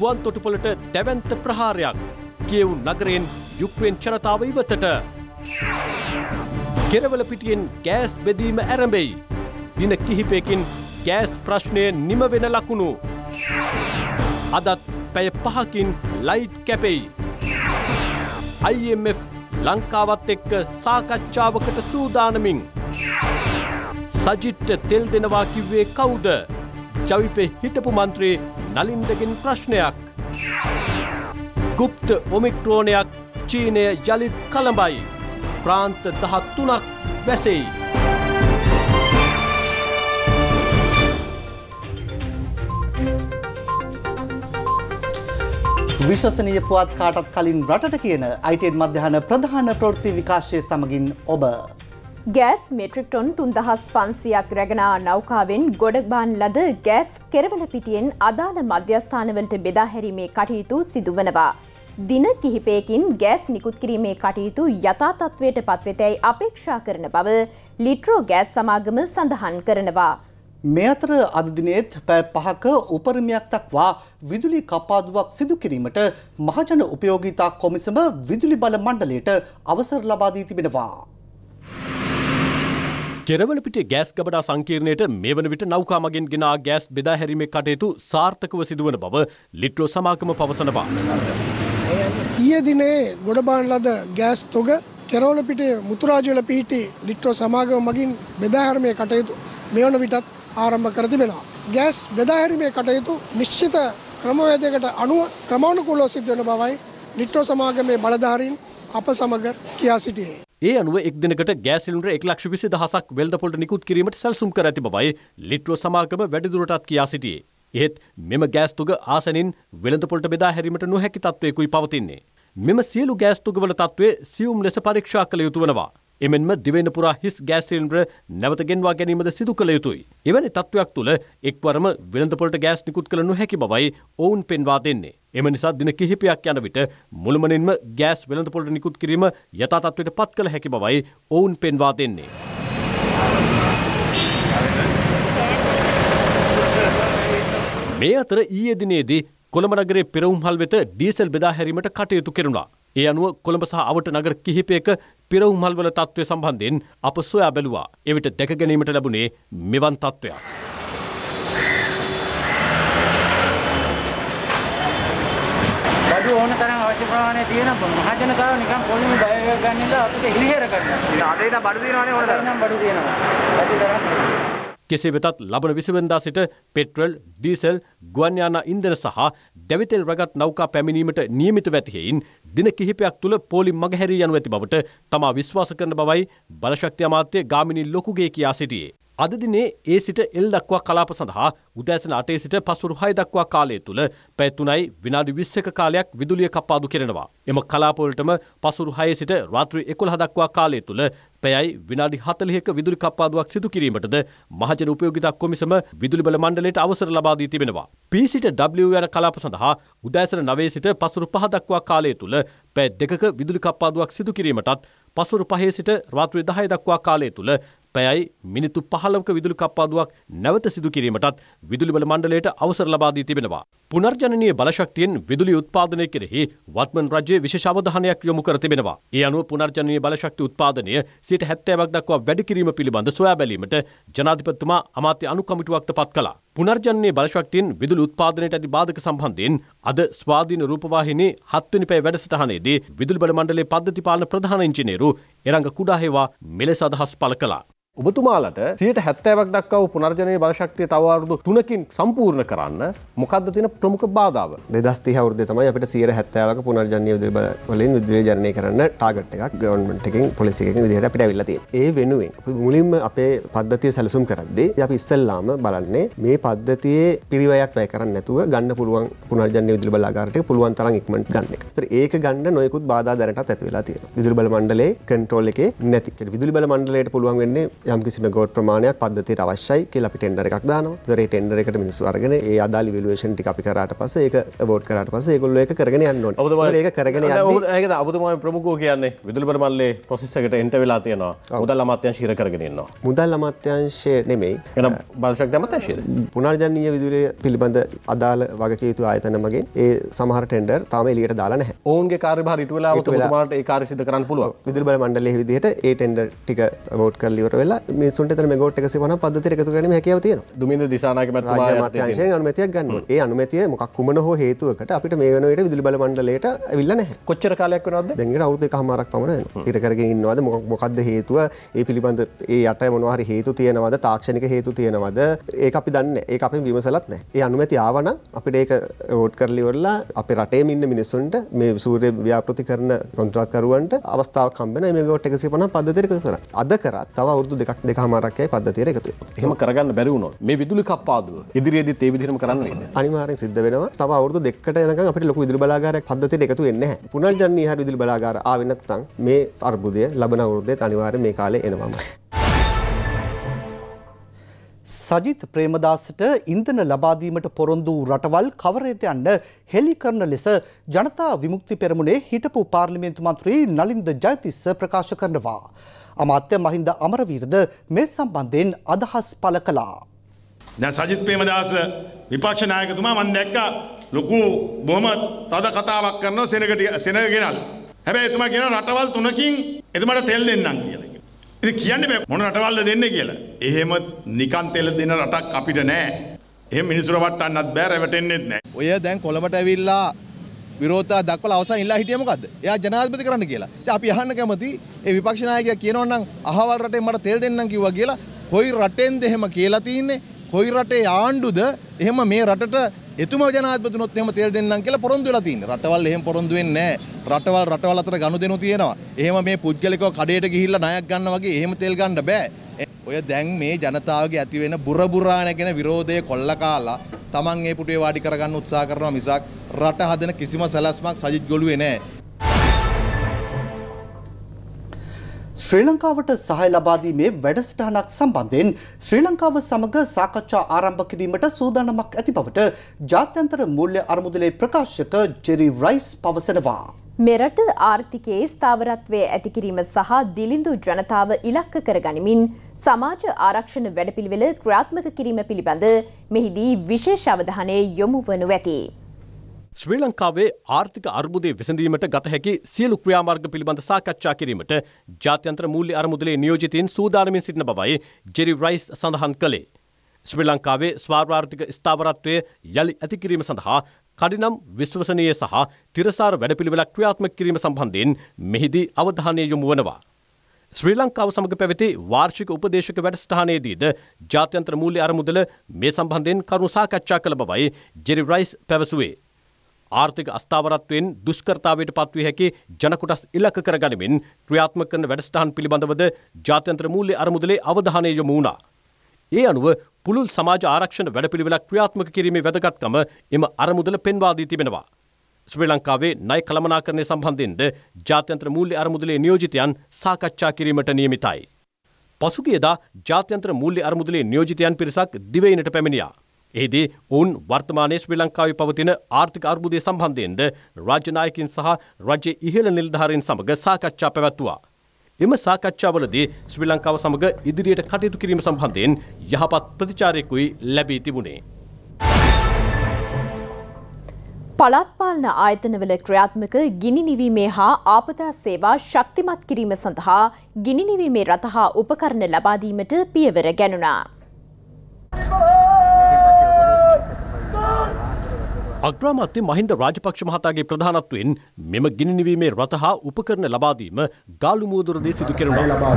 ගුවන් තොටුපොලට දැවන්ත ප්‍රහාරයක් කියවුන් නගරයෙන් යුක්වෙන් ජනතාව ඉවතට. කෙරවල පිටියෙන් ගෑස් බෙදීම ඇරඹෙයි. දින කිහිපයකින් ගෑස් ප්‍රශ්නය නිමවෙන ලකුණු. අදත් පැය පහකින් ලයිට් කැපෙයි. IMF ලංකාවත් එක්ක සාකච්ඡාවකට සූදානමින්. සජිට්ට තෙල් දෙනවා කිව්වේ කවුද? ජවිපෙ හිටපු මන්ත්‍රයේ නලින්දගෙන් ප්‍රශ්නයක් ගුප්ත ඔමික්‍රෝණයක් චීනය ජලිත් කළඹයි ප්‍රාන්ත දහත් තුනක් වැසෙයි. විශ්වසනීය පුවත් කාටත් කලින් රටට කියන අයිටෙන් e මධ්‍යහන ප්‍රධාන ප්‍රවෘත්ති විකාශය සමගින් ඔබ ගෑස් මෙට්‍රික්ටොන් තුන්දහස් පන්සියක් රැගෙනා නෞකාවෙන් ගොඩක්බාන් ලද ගෑස් කෙරවල පිටියෙන් අදාළ මධ්‍යස්ථානවලට බෙදාහැරීමේ කටයුතු සිදුවනවා. දින කිහිපයකින් ගෑස් නිකුත් කිරීමේ කටයුතු යථාතත්වයට පත්වෙතැයි අපේක්ෂා කරන බව ලිට්‍රෝ ගෑස් සමාගම සඳහන් කරනවා. මේ අතර අදදිනේත් පැ පහක උපරමයක් තක්වා විදුලි කපාදුවක් සිදුකිරීමට මහජන උපයෝගීතා කොමිසම විදුලි බල මණ්ඩලයට අවසර ලබාදී තිබෙනවා. කෙරවලපිට ගෑස් ගබඩා සංකීර්ණයට මේ වන විට නෞකාමගෙන් ගෙනා ගෑස් බෙදා හැරීමේ කටයුතු සාර්ථකව සිදුවන බව ලිට්‍රෝ සමාගම පවසනවා. ඊයේ දිනේ ගොඩබාන ලද ගෑස් තොග කෙරවලපිටේ මුතුරාජවල පිහිටි ලිට්‍රෝ සමාගම මගින් බෙදා හැරීමේ කටයුතු මෙවන විටත් ආරම්භ කර තිබෙනවා. ගෑස් බෙදා හැරීමේ කටයුතු නිශ්චිත ක්‍රමවේදයකට අනුව ක්‍රමානුකූලව සිද්ධ වෙන බවයි ලිට්‍රෝ සමාගමේ බලධාරීන් අප සමග කියා සිටියේ. ඒ අනුව එක් දිනකට ගෑස් සිලින්ඩර 1,20,000ක් වෙළඳපොළට නිකුත් කිරීමට සැලසුම් කර ඇති බවයි ලිට්ව සමාගම වැඩිදුරටත් කියා සිටියේ. එහෙත් මෙම ගෑස් තුග ආසනින් වෙළඳපොළට බෙදා හැරීමට නොහැකි තත්වයකුයි පවතින්නේ. මෙම සියලු ගෑස් තුගවල තත්ත්වය සියුම් ලෙස පරීක්ෂා කළ යුතු වෙනවා. එමෙන්ම දිවෙනපුරා හිස් ගෑස්සිල්න්ද්‍ර නැවතගෙන්වා ගැනීමද සිදු කළ යුතුයි. එවැනි තත්ත්වයක් තුළ එක්වරම වෙළඳපොලට ගෑස් නිකුත් කළ නොහැකි බවයි ඔවුන් පෙන්වා දෙන්නේ. එම නිසා දින කිහිපයක් යන විට මුළුමනින්ම ගෑස් වෙළඳපොලට නිකුත් කිරීම යථා තත්ත්වයට පත් කළ හැකි බවයි ඔවුන් පෙන්වා දෙන්නේ. මේ අතර ඊයේ දිනේදී කොළඹ නගරේ පෙරවුම්හල් වෙත ඩීසල් බෙදා හැරීමට කටයුතු කෙරුණා. ඒ අනුව කොළඹ සහ අවට නගර කිහිපයක පිරවුම්හල්වල තත්ත්වය සම්බන්ධයෙන් අප සොයා බැලුවා. එවිට දැක ගැනීමට ලැබුණේ මෙවන් තත්ත්වයක්. ඕන තරම් අවශ්‍ය ප්‍රමාණය තියෙන මහජනතාව නිකන් පොලිමේ බය ගන්න නිසා අපිට හිරිහෙර කරනවා. අදේ නම් බඩු දිනවනේ ඕන තරම්. බඩු දිනනවා. ඇති තරම්. කෙසේ වෙතත් ලබන විසවෙන්දා සිට පෙට්‍රල් ඩීසල් ගුවන්යානා ඉන්දන සහ දැවිතෙල් රගත් නෞකා පැමිණීමට නියමිත වැතිහෙයින් දින කිහිපයක් තුළ පෝලි මගහැරී යනු ඇති බවට තමා විශ්වාස කරන බවයි බලශක්ති අමාත්‍යය ගාමිණී ලොකුගේ කියා සිටියේ. අද දිනේ ඒ සිට එල් දක්වා කලාප සඳහා උදෑසන 8 සිට පස්වරු 6 දක්වා කාලය තුල පැය 3යි විනාඩි 20ක කාලයක් විදුලිය කපාදු කෙරෙනවා. එම කලාප වලටම පස්වරු 6 සිට රාත්‍රී 11 දක්වා කාලය තුල පැයයි විනාඩි 40ක විදුලි කපාදුවක් සිදු කිරීමටද මහජන උපයෝගිතා කොමිසම විදුලි බල මණ්ඩලයට අවසර ලබා දී තිබෙනවා. P සිට W යන කලාප සඳහා උදෑසන 9 සිට පස්වරු 5 දක්වා කාලය තුල පැය 2ක විදුලි කපාදුවක් සිදු කිරීමටත් පස්වරු 5 සිට රාත්‍රී 10 දක්වා කාලය තුල පැයයි මිනිත්තු 15ක විදුලි කප්පාදුවක් නැවත සිදු කිරීමටත් විදුලි බල මණ්ඩලයට අවසර ලබා දී තිබෙනවා. පුනර්ජනනීය බලශක්තියෙන් විදුලි උත්පාදනය කෙරෙහි වත්මන් රජයේ විශේෂ අවධානයක් යොමු කර තිබෙනවා. ඒ අනුව පුනර්ජනනීය බලශක්ති උත්පාදනය 70% දක්වා වැඩි කිරීම පිළිබඳ සොයා බැලීමට ජනාධිපතිතුමා අමාත්‍ය අනුකමිටුවක්ද පත් කළා. පුනර්ජනනීය බලශක්තියෙන් විදුලි උත්පාදනයට ඇති බාධක සම්බන්ධයෙන් අද ස්වාධීන රූපවාහිනී 7 වෙනි පැය වැඩසටහනේදී විදුලි බල මණ්ඩලයේ පද්ධතිපාලන ප්‍රධාන ඉංජිනේරු එරංග කුඩාහේවා මෙලෙස අදහස් පළ කළා. ඔබතුමාලට සියට හැත්තෑවක් දක්ව පුනර්ජනය බලශක්තිය තවරුදු තුනකින් සම්පූර්ණ කරන්න මොකද තින ප්‍රමුඛ බාධාව දෙදස්ති හවුද තමයි අපට සියර හැත්තාවක පුනර්ජනය වලින් විදේ ජනය කරන්න ටාගට් එකක් ගවන්මට එකින් පොලිසිකින් විදිහට පිට විල්ලති ඒ වෙනුවෙන් මුලින්ම අපේ පද්ධතිය සැලසුම් කරද්දේ අප ඉස්සල්ලාම බලන්නේ මේ පද්ධතියේ පිරිවයක් පය කරන්න නැතුව ගන්න පුළුවන් පුනර්ජනය විදිල් බලාගාරට පුළුවන් තරම් ඉක්මට ගන්න එක ඒක ගන්න නොයකුත් බාධා දැනට ඇත් වෙලා තියෙන විදුල් බල මණ්ඩලේ කන්ට්‍රෝල් එකේ නැති විදුල් බල මණ්ඩලයට පුළුවන් වෙන්නේ යම් කිසිම ගෝඩ් ප්‍රමාණයක් පද්ධතියට අවශ්‍යයි කියලා අපි ටෙන්ඩර් එකක් දානවා. ඒතරේ ටෙන්ඩර් එකට මිනිස්සු අරගෙන ඒ අදාළ ඉවැලුවේෂන් ටික අපි කරාට පස්සේ ඒක අවෝඩ් කරාට පස්සේ ඒගොල්ලෝ ඒක කරගෙන යන්න ඕනේ. ඒක කරගෙන යන්නේ ඒකද අබුතුමාගේ ප්‍රමුඛෝ කියන්නේ විදුලිබර මල්ලේ ප්‍රොසෙස් එකට එන්ටර් වෙලා තියෙනවා. මුදල් අමාත්‍යාංශය ඉර කරගෙන ඉන්නවා. මුදල් අමාත්‍යාංශය නෙමෙයි. එහෙනම් බලශක්ති අමාත්‍යාංශයද? පුනර්ජනනීය විදුලිය පිළිබඳ අදාළ වගකීතු ආයතන මගින් ඒ සමහර ටෙන්ඩර් තාම එළියට දාලා නැහැ. ඔවුන්ගේ කාර්යභාර ඉටු වෙලා ඔබතුමාට ඒ කාර්ය සිදු කරන්න පුළුවන්. විදුලි බල මණ්ඩලයේ විදිහට ඒ ටෙන්ඩර් ටික වෝට් කරලා ඉවර වෙලා කරලා මිනිසුන්ට එතන මෙගොට් 150 පද්ධතියට එකතු කිරීම හැකියාව තියෙනවා. දුමින්ද දිසානාගේ මැතිතුමා අමාත්‍යාංශයෙන් අනුමැතියක් ගන්නවා. ඒ අනුමැතිය මොකක් කුමන හෝ හේතුවකට අපිට මේ වෙන විට විදුලි බල මණ්ඩලයට ඇවිල්ලා නැහැ. කොච්චර කාලයක් වෙනවද? දැන් ඒකට අවුරුදු එකමාරක් පමණ වෙනවා. ඉර කරගෙන ඉන්නවද මොකක්ද හේතුව? ඒ පිළිබඳ ඒ යට මොනවා හරි හේතු තියෙනවද? තාක්ෂණික හේතු තියෙනවද? ඒක අපි දන්නේ. ඒක අපි විමසලත් නැහැ. ඒ අනුමැති ආවනම් අපිට ඒක ඕඩ් කරලා ඉවරලා අපේ රටේම ඉන්න මිනිස්සුන්ට මේ සූර්ය ව්‍යාපෘති කරන කොන්ත්‍රාත්කරුවන්ට අවස්ථාවක් හම්බෙනවා. මේ වෝට් 150 පද්ධතියට කරා. අද කරා තව අවුරුදු දෙකක් දෙක හමරක්කයි පද්ධතිර එකතු එහම කරගන්න බැරිවුණොත් මේ විදුලි කපාදුව ඉදිරියේද ඒ විදිරම කරන්න අනිවාරෙන් සිද්ධ වෙනවා තව අවුරදු දෙකට එනක අපට ලොකු ඉදිරි බලාගාර පද්ධතිර එකතු එන්න පුනර්ජන්නේ හරි විදිරි බලාගාර ආවෙනත්තං මේ අර්බුදය ලබන අවුරුද්දේ අනිවාර්ය මේ කාලේ එනවාම. සජිත් ප්‍රේමදාසට ඉන්ධන ලබාදීමට පොරොන්දු රටවල් කවරේත යන්න හෙළි කරන ලෙස ජනතා විමුක්ති පෙරමුණේ හිටපු පාර්ලිමේන්තු මන්ත්‍රී නලින්ද ජයතිස්ස ප්‍රකාශ කරනවා. අමාත්‍ය මහින්ද අමරවීරද මේ සම්බන්ධයෙන් අදහස් පළ කළා. දැන් සජිත් ප්‍රේමදාස විපක්ෂ නායකතුමා මම දැක්කා ලොකු බොහොම තද කතාවක් කරනවා සෙනගට සෙනග ගෙනල්. හැබැයි එතුමා කියනවා රටවල් තුනකින් එතුමාට තෙල් දෙන්නම් කියලා. ඉතින් කියන්නේ බෑ මොන රටවල්ද දෙන්නේ කියලා. එහෙම නිකන් තෙල් දෙන රටක් අපිට නෑ. එහෙම මිනිස්සු රවට්ටන්නත් බෑ රැවටෙන්නෙත් නෑ. ඔය දැන් කොළඹට ඇවිල්ලා විරෝධතා දක්වලා අවසන් ඉල්ලා හිටියේ මොකද්ද? එයා ජනාධිපති කරන්න කියලා. ඉතින් අපි අහන්න කැමති ඒ විපක්ෂ නායකයා කියනවා නම් අහවල් රටේ මට තෙල් දෙන්නම් කිව්වා කියලා කොයි රටෙන්ද එහෙම කියලා තින්නේ? කොයි රටේ ආණ්ඩුද එහෙම මේ රටට එතුම ජනාධිපතිනොත් එහෙම තෙල් දෙන්නම් කියලා පොරොන්දු වෙලා තින්නේ. රටවල් එහෙම පොරොන්දු වෙන්නේ නැහැ. රටවල් රටවල් අතර ගනුදෙනු තියෙනවා. එහෙම මේ පුද්ගලිකව කඩේට ගිහිල්ලා ණයක් ගන්න වගේ එහෙම තෙල් ගන්න බෑ. ඔය දැන් මේ ජනතාවගේ ඇති වෙන බුරබුරා නැගෙන විරෝධය කොල්ල කාලා තමන් ඒ පුටුවේ වාඩි කරගන්න උත්සාහ කරනවා මිසක් රට හදන කිසිම සැලැස්මක් සජිත් ගොළුවේ නෑ. ශ්‍රී ලංකාවට සහය ලබාදීමේ වැඩසටහනක් සම්බන්ධයෙන් ශ්‍රී ලංකාව සමග සාකච්ඡා ආරම්භ කිරීමට සූදානමක් ඇති බවට ජාත්‍යන්තර මූල්‍ය අරමුදලේ ප්‍රකාශක ජෙරි රයිස් පවසනවා. මෙරට ආර්ථිකයේ ස්ථාවරත්වය ඇතිකිරීම සහ දිලිඳු ජනතාව ඉලක්ක කරගනිමින් සමාජ ආරක්ෂණ වැඩපිළිවෙල ක්‍රාත්මක කිරීම පිළිබඳ මෙහිදී විශේෂ අවධානය යොමු වනු ඇති. ශ්‍රී ලංකාවේ ආර්ථික අර්බුදය විසඳීමට ගත හැකි සියලු ක්‍රියාමාර්ග පිළිබඳ සාකච්ඡා කිරීමට ජාත්‍යන්තර මූල්‍ය අරමුදලේ නියෝජිතයින් සූදානමින් සිටින බවයි ජෙරි රයිස් සඳහන් කළේ. ශ්‍රී ලංකාවේ ස්වාර්වාර්ථික ස්ථාවරත්වය යළි ඇති කිරීම සඳහා කඩිනම් විශ්වසනීය සහ තිරසාර වැඩපිළිවෙලක් ක්‍රියාත්මක කිරීම සම්බන්ධයෙන් මෙහිදී අවධානය යොමු වනවා. ශ්‍රී ලංකාව සමඟ පැවති වාර්ෂික උපදේශක වැඩස්ථානයේදීද ජාත්‍යන්ත්‍ර මූල්‍ය අරමුදල මේ සම්බන්ධයෙන් කරුණු සාකච්ඡා කළ බවයි ජෙරි රයිස් පැවසුවේ. ආර්ථික අස්ථාවරත්වයෙන් දුෂ්කරතාවයට පත්විය හැකි ජනකොටස් ඉලක්ක කරගනිමින් ක්‍රියාත්මක කරන වැඩසටහන් පිළිබඳවද ජාත්‍යන්තර මූල්‍ය අරමුදලේ අවධානය යොමු වුණා. ඒ අනුව පුළුල් සමාජ ආරක්ෂණ වැඩපිළිවෙලක් ක්‍රියාත්මක කිරීමේ වැදගත්කම එම අරමුදල පෙන්වා දී තිබෙනවා. ශ්‍රී ලංකාවේ ණය කළමනාකරණය සම්බන්ධයෙන්ද ජාත්‍යන්තර මූල්‍ය අරමුදලේ නියෝජිතයන් සාකච්ඡා කිරීමට නියමිතයි. පසුගියදා ජාත්‍යන්තර මූල්‍ය අරමුදලේ නියෝජිතයන් පිරිසක් දිවයිනට පැමිණියා. එහිදී ඔවුන් වර්තමානයේ ශ්‍රී ලංකාවේ පවතින ආර්ථික අර්බුදය සම්බන්ධයෙන්ද රාජ්‍ය නායකින් සහ රජයේ ඉහළ නිලධාරීන් සමග සාකච්ඡා පැවැත්වුවා. එම සාකච්ඡාවලදී ශ්‍රී ලංකාව සමග ඉදිරියට කටයුතු කිරීම සම්බන්ධයෙන් යහපත් ප්‍රතිචාරයකුයි ලැබී තිබුණේ. පළාත් පාලන ආයතනවල ක්‍රියාත්මක ගිනි නිවීමේ හා ආපදා සේවා ශක්තිමත් කිරීම සඳහා ගිනි නිවීමේ රතහා උපකරණ ලබා දීමට පියවර ගැනුණා. අග්‍රාමාත්‍ය මහින්ද රාජපක්ෂ මහතාගේ ප්‍රධානත්වයෙන් මෙම ගිනිනිවීමේ රට හා උපකරණ ලබාදීම ගාලු මුවදුරදී සිදු කෙරුණා.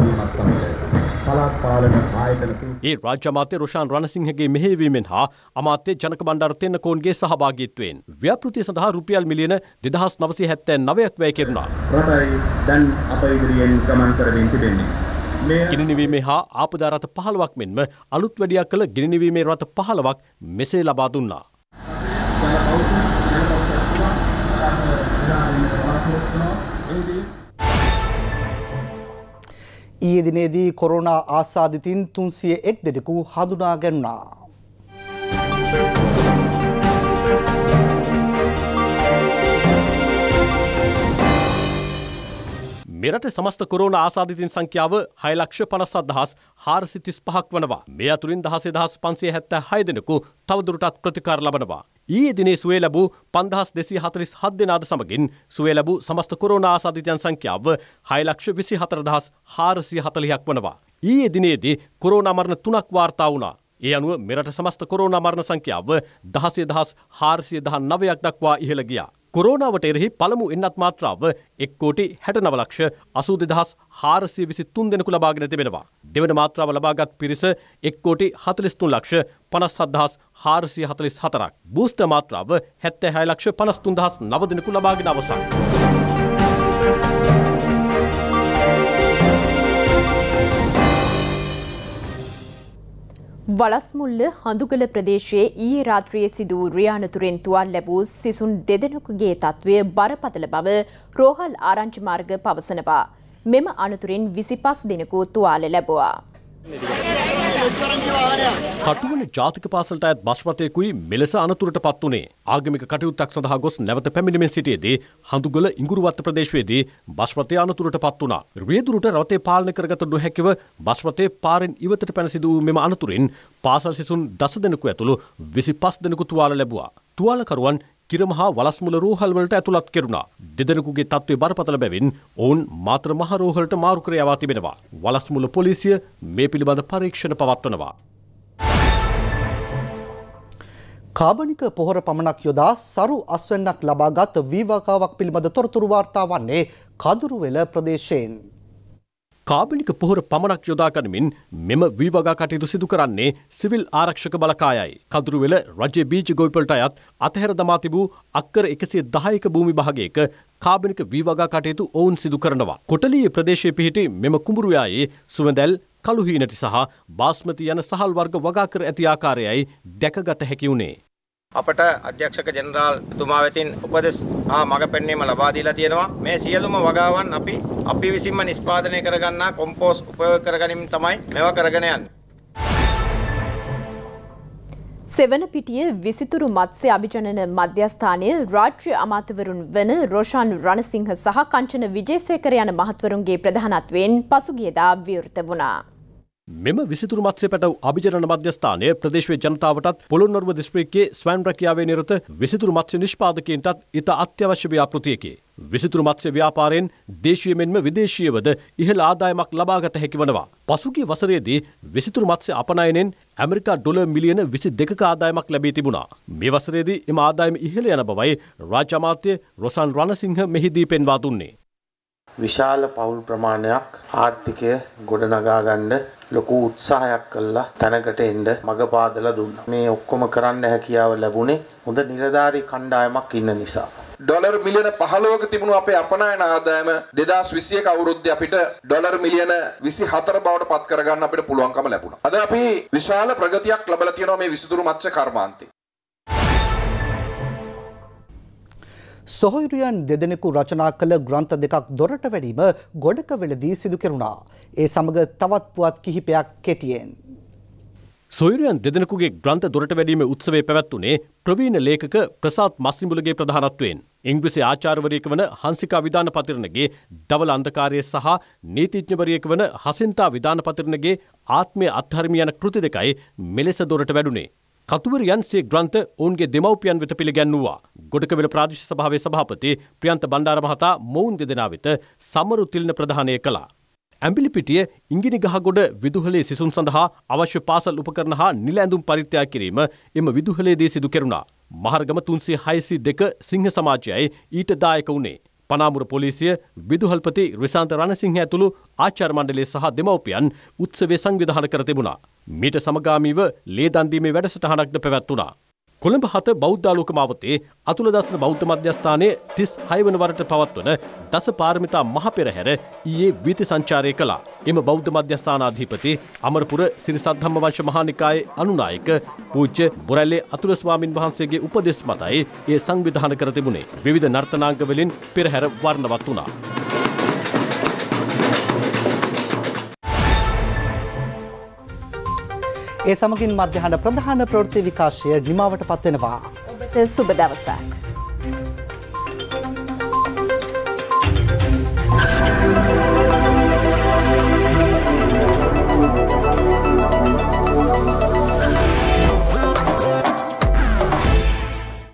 ඒ රාජ්‍යමාත්‍ය රොෂාන් රණසිංහගේ මෙහෙයවීමෙන් හා අමාත්‍ය ජනක බණ්ඩාර තෙන්නකෝන්ගේ සහභාගීත්වයෙන් ව්‍යාපෘතිය සඳහා රුපියල් මිලියන 2979ක් වැය කෙරුණා. රටයි දැන් අප ඉදිරියෙන් ගමන් කරමින් තිබෙන්නේ. ගිනිනිවීමේ හා ආපදාරත පහළවක් මෙන්ම අලුත් වැඩියක් කළ ගිනිනිවීමේ රත පහළවක් මෙසේ ලබා දුන්නා. ඊයේ දිනේදී කොරෝනා ආසාදිතින් 301 දෙනෙකු හඳුනා ගැනුණා. මෙරට සමස්ත කොරෝන ආසාධිතින් සංඛ්‍යාව හයලක්ෂ පනසත්දහස් හාරසිතිස් පහක් වනවා. මේ අතුරින් දහසේ දහස් පන්සේ හැත්ත හය දෙනෙකු තවදුරටත් ප්‍රතිකාර ලබනවා. ඊයේ දිනේ සුවේ ලැබූ පන්දහස් දෙසී හතරිස් හත් දෙනාද සමගින් සුවේ ලැබූ සමස්ත කොරෝන ආසාධිතයන් සංඛ්‍යාව හයලක්ෂ විසි හතරදහස් හාරසිය හතලිහක් වනවා. ඊයේ දිනේදී කොරෝනා මරණ තුනක් වාර්තා වුණා. ඒ අනුව මෙරට සමස්ත කොරෝනා මරණ සංඛ්‍යාව දහසේ දහස් හාරසිය දහන් නවයක් දක්වා ඉහළ ගියා. කොරෝනාවට එරෙහි පළමු එන්නත් මාත්‍රාව එක් කෝටි හැට නවලක්ෂ අසූ දෙදහස් හාරසිය විසි තුන් දෙනෙකු ලබාගෙන තිබෙනවා. දෙවන මාත්‍රාව ලබාගත් පිරිස එක් කෝටි හතලිස්තුන් ලක්ෂ පනස් සදහස් හාරසිය හතලිස් හතරක්. බූෂ්ට මාත්‍රාව හැත්තැ හැලක්ෂ පනස්තුන්දහස් නවදෙනෙකු ලබාගෙන අවසන්. වලස්මුල්ල හඳුගල ප්‍රදේශයේ ඊයේ රාත්‍රියේ සිදු වූ රියානතුරෙන් තුවාල ලැබූ සිසුන් දෙදෙනෙකුගේ තත්ත්වය බරපතල බව රෝහල් ආරංචි මාර්ග පවසනවා. මෙම අනතුරින් 25 දිනකෝ තුවාල ලැබුවා. කටුවන ජාතික පාසලට ඇත් බශ්වතයකුයි මෙලෙස අනතුරට පත් වනේ ආගමික කටයුත්තක් සඳහා ගොස් නැවත පැමිණිමෙන් සිටියේදී හඳුගල ඉංගුරුවත්ත ප්‍රදේශවේදී බශ්වතය අනතුරට පත් වුණා. රියදුරට රවතේ පාලන කරගත නොහැකිව බශ්වතේ පාරෙන් ඉවතට පැනසිදූ මෙම අනතුරින් පාසල් සිසුන් දස දෙනෙකු ඇතුළු විසි පස් දෙනෙකු තුවාල ලැබවා. තුවාලකරුවන් කිරම හා වලස්මුල රෝහල් වලට ඇතුළත් කෙරුණා. දෙදෙනෙකුගේ තත්ත්වය බරපතල බැවින් ඔවුන් මාතර මහ රෝහලට මාරු කර යවා තිබෙනවා. වලස්මුල පොලිසිය මේ පිළිබඳ පරීක්ෂණ පවත්වනවා. කාබනික පොහොර පමණක් යොදා සරු අස්වැන්නක් ලබාගත් වීවාකාවක් පිළිබඳ තොරතුරු වාර්තා වන්නේ කදුරුවෙල ප්‍රදේශයෙන්. කාබනික පොහොර පමණක් යොදාගනිමින් මෙම වීවගා කටයුතු සිදු කරන්නේ සිවිල් ආරක්ෂක බලකායයි. කදුරුවෙල රජයේ බීජ ගොවිපලට අයත් අතහැර දමා තිබූ අක්කර එකසිය දහයක භූමි භාගයක කාබනික වීවගා කටයුතු ඔවුන් සිදු කරනවා. කොටලී ප්‍රදේශයේ පිහිටි මෙම කුඹුරුයායේ සුවඳැල් කළුහීනටි සහ බාස්මති යන සහල් වර්ග වගා කර ඇති ආකාරයයි දැකගත හැකි වුණේ. අපට අධ්‍යක්ෂක ජෙනරාල් තුමා වෙතින් උපදෙස් හා මඟ පෙන්වීම ලබා දීලා තියෙනවා. මේ සියලුම වගාවන් අපි අපි විසින්ම නිෂ්පාදනය කරගන්නා කොම්පෝස්ට් උපයෝග කරගැනීම තමයි මේවා කරගෙන යන්නේ. සෙවන පිටිය විසිතුරු මත්සේ අභිජනන මධ්‍යස්ථානය රාජ්‍ය අමාතවරුන් වන රෝෂාන් රණසිංහ සහ කංචන විජේසේකර යන මහත්වරුන්ගේ ප්‍රධානත්වයෙන් පසුගියදා විවෘත වුණා. මෙම විසිතුරු මත්ස්‍ය පැටව් අභිචරණ මධ්‍යස්ථානය ප්‍රදේශයේ ජනතාවටත් පොළොන්නරුව දිස්ත්‍රික්කයේ ස්වයන් රැකියාවේ නිරත විසිතුරු මත්ස්‍ය නිෂ්පාදකයන්ටත් ඉතා අත්‍යවශ්‍ය ව්‍යාපෘතියකි. විසිතුරු මත්ස්‍ය ව්‍යාපාරයෙන් දේශීය මෙන්ම විදේශීයවද ඉහළ ආදායමක් ලබාගත හැකිවනවා. පසුගිය වසරේදී විසිතුරු මත්ස්‍ය අපනයනෙන් ඇමරිකා ඩොලර් මිලියන 22ක ආදායමක් ලැබී තිබුණා. මේ වසරේදී එම ආදායම ඉහළ යන බවයි රාජ්‍ය අමාත්‍ය රොසන් රණසිංහ මෙහිදී පෙන්වා දුන්නේ. විශාල පවුල් ප්‍රමාණයක් ආර්ථිකය ගොඩනගා ගන්න ලොකු උත්සාහයක් කළා තැනකට එන්න මඟ පාදලා දුන්නා. මේ ඔක්කොම කරන්න හැකියාව ලැබුණේ හොඳ නිලධාරී කණ්ඩායමක් ඉන්න නිසා. ඩොලර් මිලියන 15ක තිබුණු අපේ අපනායන ආදායම 2021 අවුරුද්දේ අපිට ඩොලර් මිලියන 24 බවට පත් කරගන්න අපිට පුළුවන්කම ලැබුණා. අද අපි විශාල ප්‍රගතියක් ලබලා තියෙනවා මේ විසුදුරු මත්ස්‍ය කර්මාන්තේ. සොහොයුරියන් දෙදෙනෙකු රචනා කළ ග්‍රන්ථ දෙකක් දොරට වැඩීම ගොඩකවෙලදී සිදු කෙරුණා. ඒ සමග තවත් පුවත් කිහිපයක් කෙටියෙන්. සොයුරයන් දෙදෙනකුගේ ග්‍රන්ථ දොරට වැඩීම උත්සවේ පැවැත්වුණේ ප්‍රවීණ ලේකක ප්‍රසාත් මස්සිඹුලගේ ප්‍රධානත්වයෙන්. ඉංග්‍රීසි ආචාර්වරයෙක වන හංසිකා විධානපතිරණගේ දවල අන්ධකාරය සහ නීතිඥවරයෙක වන හසින්තා විධානපතිරණගේ ආත්මය අත්හරිමියන කෘති දෙකයි මෙලෙස දොරට වැඩුණේ. කතුවරයන්සේ ග්‍රන්ථ ඔවුන්ගේ දෙමව්පියන් වෙත පිළිගැන්වූවා. ගොඩකවෙල ප්‍රාදේශ සභාවේ සභාපති ප්‍රියන්ත බණ්ඩාර මහතා මොවුන් දෙදෙනා වෙත සමරු තිල්න ප්‍රදානය කළා. ඇම්පිලිපිටිය ඉංගිනි ගහගොඩ විදුහලේ සිසුන් සඳහා අවශ්‍ය පාසල් උපකරණ හා නිල ඇඳුම් පරිත්‍යාග කිරීම එම විදුහලේදී සිදු කෙරුණා. මහර්ගම තුන්සේ හයසි දෙක සිංහ සමාජයයි ඊට දායක වුණේ. පනාමුර පොලිසිය විදුහල්පති රිසාන්ත රණසිංහ ඇතුළු ආචාර මණ්ඩලය සහ දෙමව්පියන් උත්සවේ සංවිධාන කර තිබුණා. මීට සමගාමීව ලේ දන්දීමේ වැඩසටහනක්ද පැවැත්වුණා. කොළඹ හත බෞද්ධාලෝක මාවතේ අතුල දස්සන බෞද්ධ මධ්‍යස්ථානයේ 36 වන වරට පවත්වන දස පාරමිතා මහ පෙරහැර ඊයේ වීථි සංචාරය කළා. එම බෞද්ධ මධ්‍යස්ථානාධිපති අමරපුර සිරිසද්ධම්ම වංශ මහානිකායේ අනුනායක පූජ්‍ය බොරැල්ලේ අතුල ස්වාමින් වහන්සේගේ උපදෙස් මතයි ඒ සංවිධාන කර තිබුණේ. විවිධ නර්තනාංග වලින් පෙරහැර වර්ණවත් වුණා. ඒ සමගින් මධ්‍යහන ප්‍රධාන ප්‍රවෘත්ති විකාශය නිමාවට පත්වෙනවා. ඔබට සුබ දවසක්.